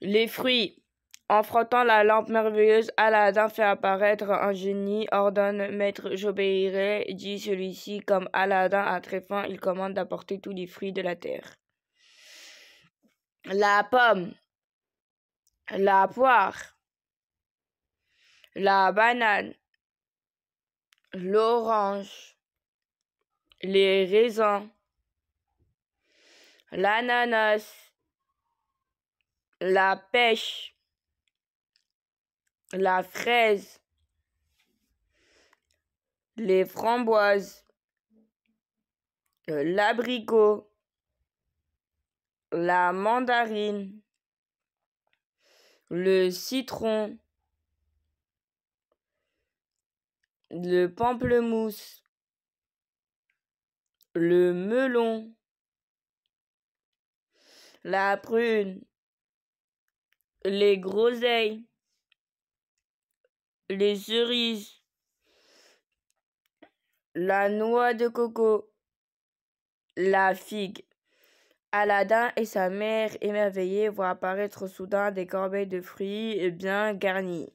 Les fruits. En frottant la lampe merveilleuse, Aladdin fait apparaître un génie, ordonne Maître j'obéirai, dit celui-ci. Comme Aladdin a très faim, il commande d'apporter tous les fruits de la terre. La pomme, la poire, la banane, l'orange, les raisins, l'ananas, la pêche, la fraise, les framboises, euh, l'abricot, la mandarine, le citron, le pamplemousse, le melon, la prune, les groseilles, les cerises, la noix de coco, la figue. Aladdin et sa mère émerveillés voient apparaître soudain des corbeilles de fruits bien garnies.